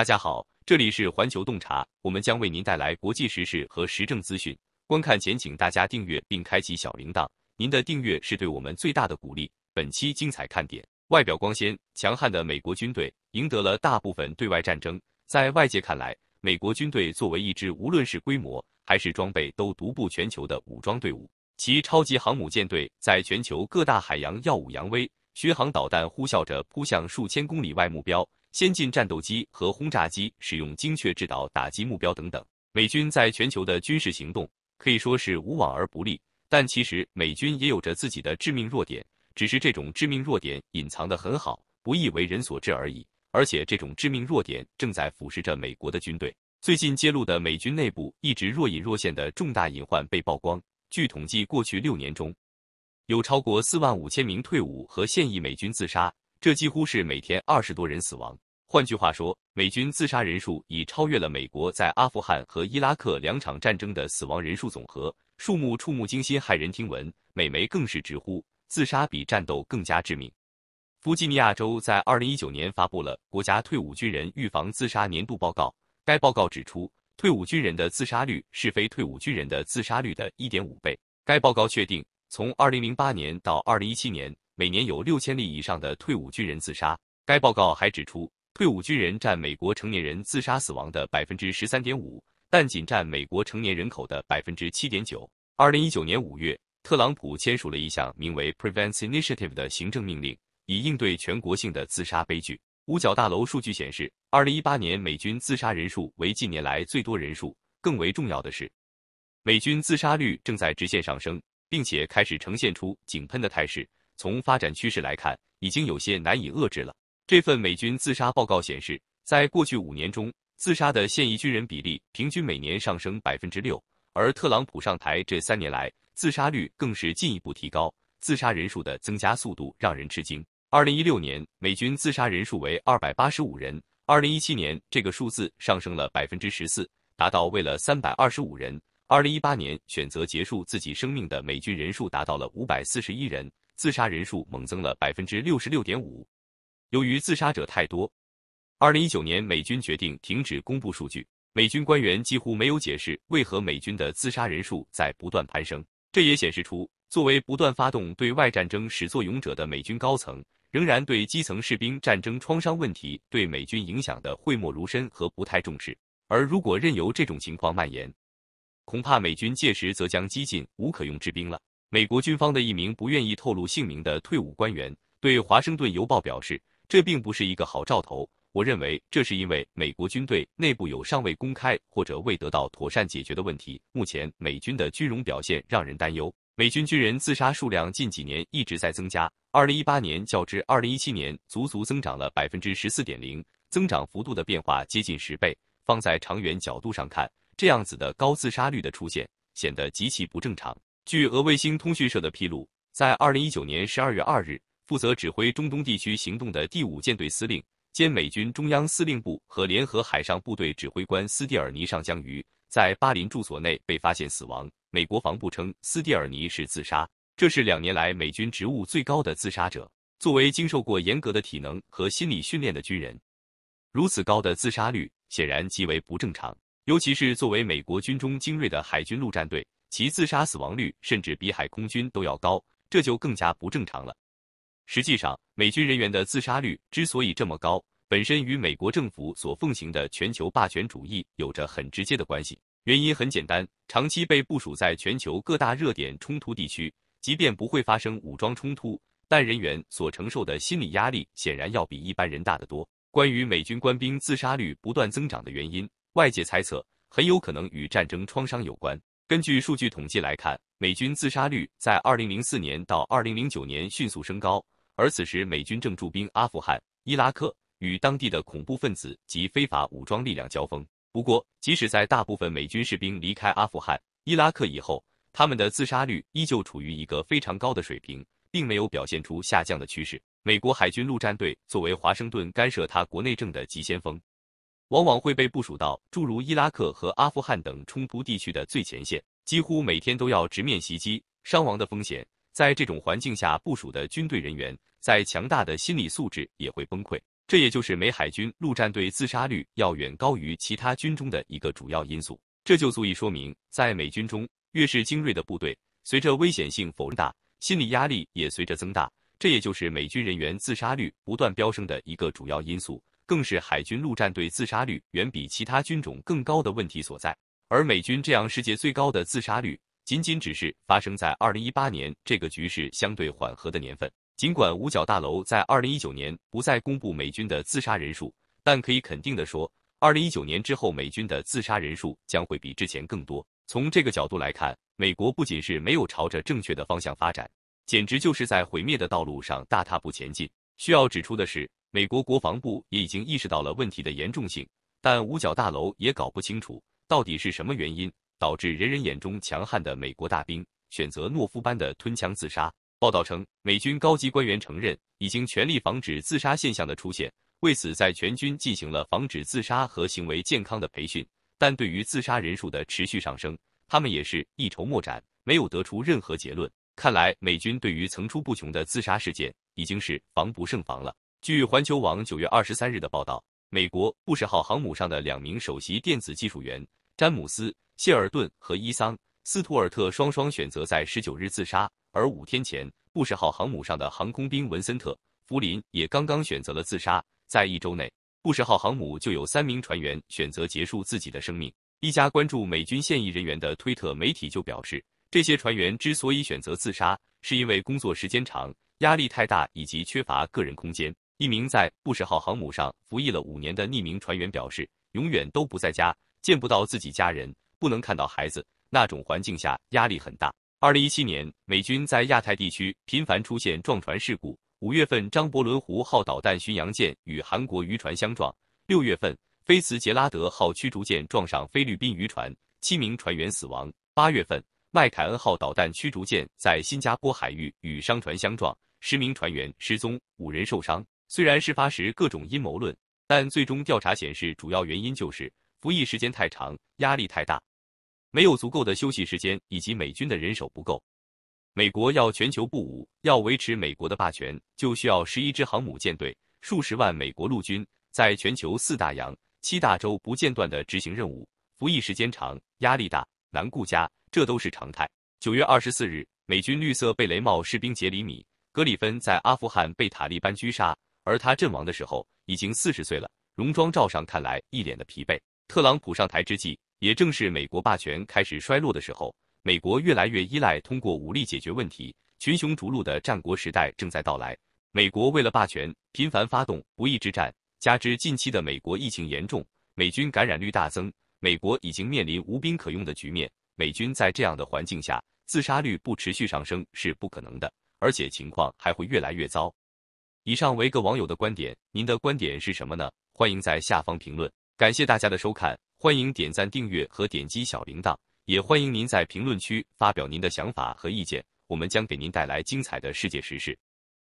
大家好，这里是环球洞察，我们将为您带来国际时事和时政资讯。观看前，请大家订阅并开启小铃铛。您的订阅是对我们最大的鼓励。本期精彩看点：外表光鲜、强悍的美国军队赢得了大部分对外战争。在外界看来，美国军队作为一支无论是规模还是装备都独步全球的武装队伍，其超级航母舰队在全球各大海洋耀武扬威，巡航导弹呼啸着扑向数千公里外目标。先进战斗机和轰炸机使用精确制导打击目标等等，美军在全球的军事行动可以说是无往而不利。但其实美军也有着自己的致命弱点，只是这种致命弱点隐藏得很好，不易为人所知而已。而且这种致命弱点正在腐蚀着美国的军队。最近揭露的美军内部一直若隐若现的重大隐患被曝光。据统计，过去六年中有超过四万五千名退伍和现役美军自杀，这几乎是每天二十多人死亡。换句话说，美军自杀人数已超越了美国在阿富汗和伊拉克两场战争的死亡人数总和，数目触目惊心、骇人听闻。美媒更是直呼，自杀比战斗更加致命。弗吉尼亚州在二零一九年发布了国家退伍军人预防自杀年度报告，该报告指出，退伍军人的自杀率是非退伍军人的自杀率的一点五倍。该报告确定，从二零零八年到二零一七年，每年有六千例以上的退伍军人自杀。该报告还指出。退伍军人占美国成年人自杀死亡的百分之十三点五，但仅占美国成年人口的百分之七点九。二零一九年五月，特朗普签署了一项名为 “Prevent Initiative” 的行政命令，以应对全国性的自杀悲剧。五角大楼数据显示，二零一八年美军自杀人数为近年来最多人数。更为重要的是，美军自杀率正在直线上升，并且开始呈现出井喷的态势。从发展趋势来看，已经有些难以遏制了。这份美军自杀报告显示，在过去五年中，自杀的现役军人比例平均每年上升百分之六，而特朗普上台这三年来，自杀率更是进一步提高。自杀人数的增加速度让人吃惊。二零一六年，美军自杀人数为二百八十五人，二零一七年这个数字上升了百分之十四，达到为了三百二十五人。二零一八年，选择结束自己生命的美军人数达到了五百四十一人，自杀人数猛增了百分之六十六点五。由于自杀者太多，二零一九年美军决定停止公布数据。美军官员几乎没有解释为何美军的自杀人数在不断攀升。这也显示出，作为不断发动对外战争始作俑者的美军高层，仍然对基层士兵战争创伤问题对美军影响的讳莫如深和不太重视。而如果任由这种情况蔓延，恐怕美军届时则将激进无可用之兵了。美国军方的一名不愿意透露姓名的退伍官员对《华盛顿邮报》表示。这并不是一个好兆头。我认为，这是因为美国军队内部有尚未公开或者未得到妥善解决的问题。目前，美军的军容表现让人担忧。美军军人自杀数量近几年一直在增加，二零一八年较之二零一七年足足增长了百分之十四点零，增长幅度的变化接近十倍。放在长远角度上看，这样子的高自杀率的出现显得极其不正常。据俄卫星通讯社的披露，在二零一九年十二月二日。负责指挥中东地区行动的第五舰队司令兼美军中央司令部和联合海上部队指挥官斯蒂尔尼上将于在巴林住所内被发现死亡。美国防部称，斯蒂尔尼是自杀。这是两年来美军职务最高的自杀者。作为经受过严格的体能和心理训练的军人，如此高的自杀率显然极为不正常。尤其是作为美国军中精锐的海军陆战队，其自杀死亡率甚至比海空军都要高，这就更加不正常了。实际上，美军人员的自杀率之所以这么高，本身与美国政府所奉行的全球霸权主义有着很直接的关系。原因很简单，长期被部署在全球各大热点冲突地区，即便不会发生武装冲突，但人员所承受的心理压力显然要比一般人大得多。关于美军官兵自杀率不断增长的原因，外界猜测很有可能与战争创伤有关。根据数据统计来看，美军自杀率在2004年到2009年迅速升高。而此时，美军正驻兵阿富汗、伊拉克，与当地的恐怖分子及非法武装力量交锋。不过，即使在大部分美军士兵离开阿富汗、伊拉克以后，他们的自杀率依旧处于一个非常高的水平，并没有表现出下降的趋势。美国海军陆战队作为华盛顿干涉他国内政的急先锋，往往会被部署到诸如伊拉克和阿富汗等冲突地区的最前线，几乎每天都要直面袭击、伤亡的风险。在这种环境下部署的军队人员，在强大的心理素质也会崩溃，这也就是美海军陆战队自杀率要远高于其他军中的一个主要因素。这就足以说明，在美军中越是精锐的部队，随着危险性否认大，心理压力也随着增大，这也就是美军人员自杀率不断飙升的一个主要因素，更是海军陆战队自杀率远比其他军种更高的问题所在。而美军这样世界最高的自杀率。仅仅只是发生在二零一八年这个局势相对缓和的年份。尽管五角大楼在二零一九年不再公布美军的自杀人数，但可以肯定的说，二零一九年之后美军的自杀人数将会比之前更多。从这个角度来看，美国不仅是没有朝着正确的方向发展，简直就是在毁灭的道路上大踏步前进。需要指出的是，美国国防部也已经意识到了问题的严重性，但五角大楼也搞不清楚到底是什么原因。导致人人眼中强悍的美国大兵选择懦夫般的吞枪自杀。报道称，美军高级官员承认已经全力防止自杀现象的出现，为此在全军进行了防止自杀和行为健康的培训。但对于自杀人数的持续上升，他们也是一筹莫展，没有得出任何结论。看来，美军对于层出不穷的自杀事件已经是防不胜防了。据环球网九月二十三日的报道，美国布什号航母上的两名首席电子技术员詹姆斯。谢尔顿和伊桑·斯图尔特双双选择在十九日自杀，而五天前，布什号航母上的航空兵文森特·弗林也刚刚选择了自杀。在一周内，布什号航母就有三名船员选择结束自己的生命。一家关注美军现役人员的推特媒体就表示，这些船员之所以选择自杀，是因为工作时间长、压力太大以及缺乏个人空间。一名在布什号航母上服役了五年的匿名船员表示：“永远都不在家，见不到自己家人。”不能看到孩子那种环境下压力很大。二零一七年，美军在亚太地区频繁出现撞船事故。五月份，张伯伦湖号导弹巡洋舰与韩国渔船相撞；六月份，菲茨杰拉德号驱逐舰撞上菲律宾渔船，七名船员死亡；八月份，麦凯恩号导弹驱逐舰在新加坡海域与商船相撞，十名船员失踪，五人受伤。虽然事发时各种阴谋论，但最终调查显示，主要原因就是服役时间太长，压力太大。没有足够的休息时间，以及美军的人手不够。美国要全球布武，要维持美国的霸权，就需要十一支航母舰队、数十万美国陆军，在全球四大洋、七大洲不间断地执行任务，服役时间长，压力大，难顾家，这都是常态。九月二十四日，美军绿色贝雷帽士兵杰里米·格里芬在阿富汗被塔利班狙杀，而他阵亡的时候已经四十岁了。戎装照上看来一脸的疲惫。特朗普上台之际。也正是美国霸权开始衰落的时候，美国越来越依赖通过武力解决问题，群雄逐鹿的战国时代正在到来。美国为了霸权频繁发动不义之战，加之近期的美国疫情严重，美军感染率大增，美国已经面临无兵可用的局面。美军在这样的环境下，自杀率不持续上升是不可能的，而且情况还会越来越糟。以上为各网友的观点，您的观点是什么呢？欢迎在下方评论。感谢大家的收看。欢迎点赞、订阅和点击小铃铛，也欢迎您在评论区发表您的想法和意见。我们将给您带来精彩的世界时事。